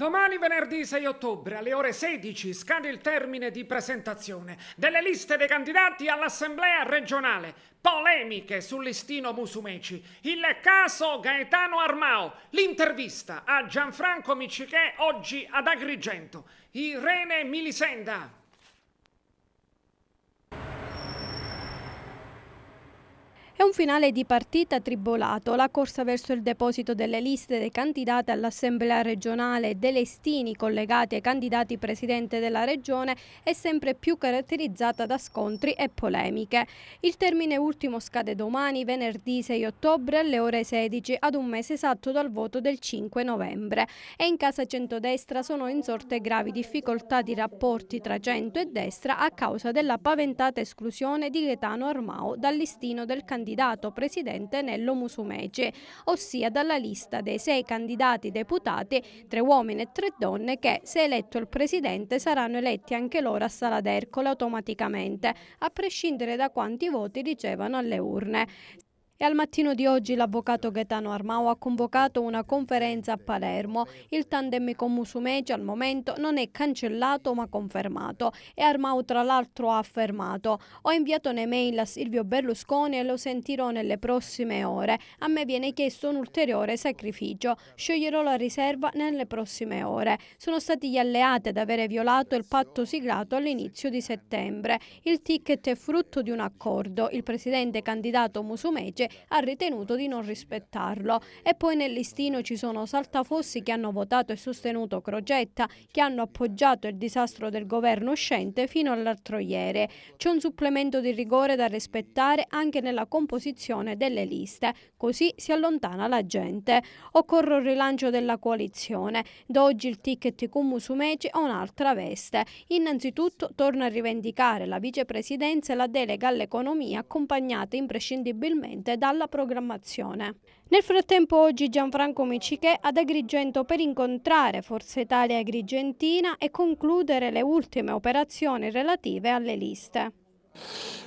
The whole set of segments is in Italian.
Domani venerdì 6 ottobre alle ore 16 scade il termine di presentazione delle liste dei candidati all'Assemblea regionale. Polemiche sul listino Musumeci, il caso Gaetano Armao, l'intervista a Gianfranco Micichè oggi ad Agrigento, Irene Milisenda. È un finale di partita tribolato, la corsa verso il deposito delle liste dei candidati all'Assemblea regionale e delle stini collegati ai candidati presidente della regione è sempre più caratterizzata da scontri e polemiche. Il termine ultimo scade domani, venerdì 6 ottobre alle ore 16, ad un mese esatto dal voto del 5 novembre. E in casa centodestra sono insorte gravi difficoltà di rapporti tra centro e destra a causa della paventata esclusione di Gaetano Armao dal listino del candidato candidato presidente Nello Musumeci, ossia dalla lista dei sei candidati deputati, tre uomini e tre donne, che se eletto il presidente saranno eletti anche loro a Sala d'Ercole automaticamente, a prescindere da quanti voti ricevano alle urne. E al mattino di oggi l'avvocato Gaetano Armao ha convocato una conferenza a Palermo. Il tandem con Musumeci al momento non è cancellato ma confermato e Armao tra l'altro ha affermato ho inviato un'email a Silvio Berlusconi e lo sentirò nelle prossime ore. A me viene chiesto un ulteriore sacrificio. Scioglierò la riserva nelle prossime ore. Sono stati gli alleati ad avere violato il patto siglato all'inizio di settembre. Il ticket è frutto di un accordo. Il presidente candidato Musumeci ha ritenuto di non rispettarlo. E poi nel listino ci sono saltafossi che hanno votato e sostenuto Crogetta, che hanno appoggiato il disastro del governo uscente fino all'altro ieri. C'è un supplemento di rigore da rispettare anche nella composizione delle liste, così si allontana la gente. Occorre un rilancio della coalizione. Da oggi il ticket Cum Musumeci ha un'altra veste. Innanzitutto torna a rivendicare la vicepresidenza e la delega all'economia accompagnata imprescindibilmente dalla programmazione. Nel frattempo oggi Gianfranco Micichè ad Agrigento per incontrare Forza Italia e Agrigentina e concludere le ultime operazioni relative alle liste.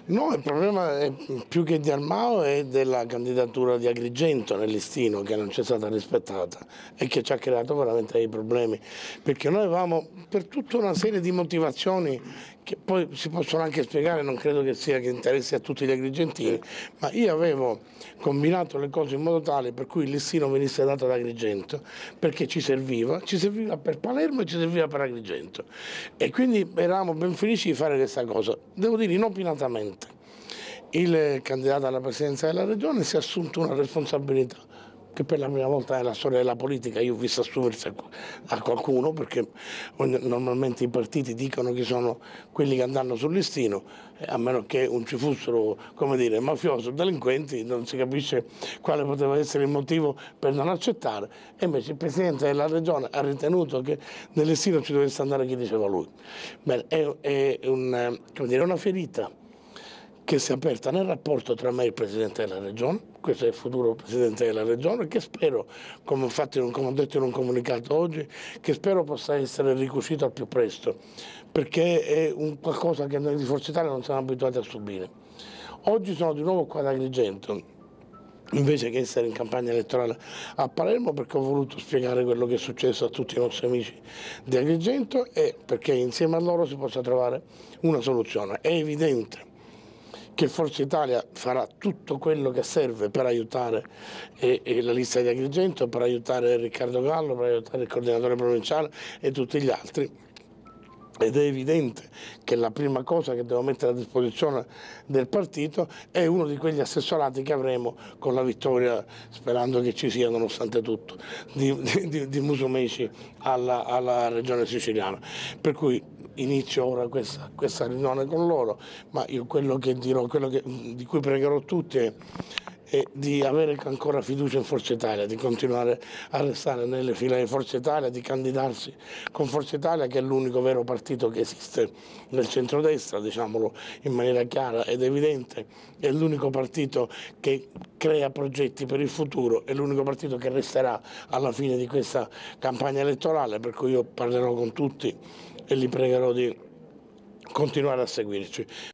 No, il problema è più che di Armao è della candidatura di Agrigento nel listino che non c'è stata rispettata e che ci ha creato veramente dei problemi perché noi avevamo per tutta una serie di motivazioni che poi si possono anche spiegare, non credo che sia che interessi a tutti gli agrigentini, ma io avevo combinato le cose in modo tale per cui il listino venisse dato ad Agrigento, perché ci serviva, ci serviva per Palermo e ci serviva per Agrigento. E quindi eravamo ben felici di fare questa cosa, devo dire inopinatamente. Il candidato alla presidenza della regione si è assunto una responsabilità che per la prima volta nella storia della politica io ho visto assumersi a qualcuno, perché normalmente i partiti dicono che sono quelli che andranno sul listino, eh, a meno che non ci fossero come dire, mafiosi o delinquenti, non si capisce quale poteva essere il motivo per non accettare. E invece il Presidente della Regione ha ritenuto che nel listino ci dovesse andare chi diceva lui. Bene, è, è un, dire, una ferita che si è aperta nel rapporto tra me e il Presidente della Regione, questo è il futuro Presidente della Regione, che spero, come, infatti, come ho detto in un comunicato oggi, che spero possa essere ricuscito al più presto, perché è un qualcosa che noi di Forza Italia non siamo abituati a subire. Oggi sono di nuovo qua ad Agrigento, invece che essere in campagna elettorale a Palermo perché ho voluto spiegare quello che è successo a tutti i nostri amici di Agrigento e perché insieme a loro si possa trovare una soluzione. È evidente che Forza Italia farà tutto quello che serve per aiutare eh, eh, la lista di Agrigento, per aiutare Riccardo Gallo, per aiutare il coordinatore provinciale e tutti gli altri. Ed è evidente che la prima cosa che devo mettere a disposizione del partito è uno di quegli assessorati che avremo con la vittoria, sperando che ci sia nonostante tutto, di, di, di Musumeci alla, alla regione siciliana. Per cui inizio ora questa, questa riunione con loro, ma io quello che dirò, quello che, di cui pregherò tutti è, è di avere ancora fiducia in Forza Italia, di continuare a restare nelle file di Forza Italia, di candidarsi con Forza Italia che è l'unico vero partito che esiste nel centrodestra, diciamolo in maniera chiara ed evidente, è l'unico partito che crea progetti per il futuro, è l'unico partito che resterà alla fine di questa campagna elettorale, per cui io parlerò con tutti e li pregherò di continuare a seguirci.